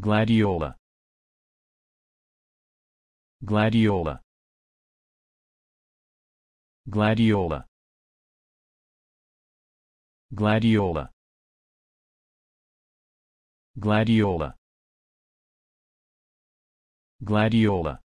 Gladiola Gladiola Gladiola Gladiola Gladiola Gladiola